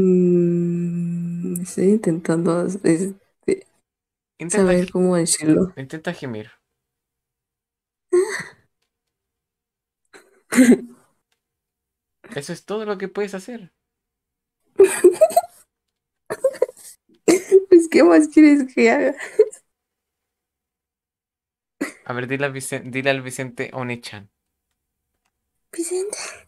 Mm, estoy intentando este, saber cómo decirlo. Intenta gemir. Eso es todo lo que puedes hacer. Pues, ¿qué más quieres que haga? A ver, dile, a Vicente dile al Vicente Onichan. Vicente.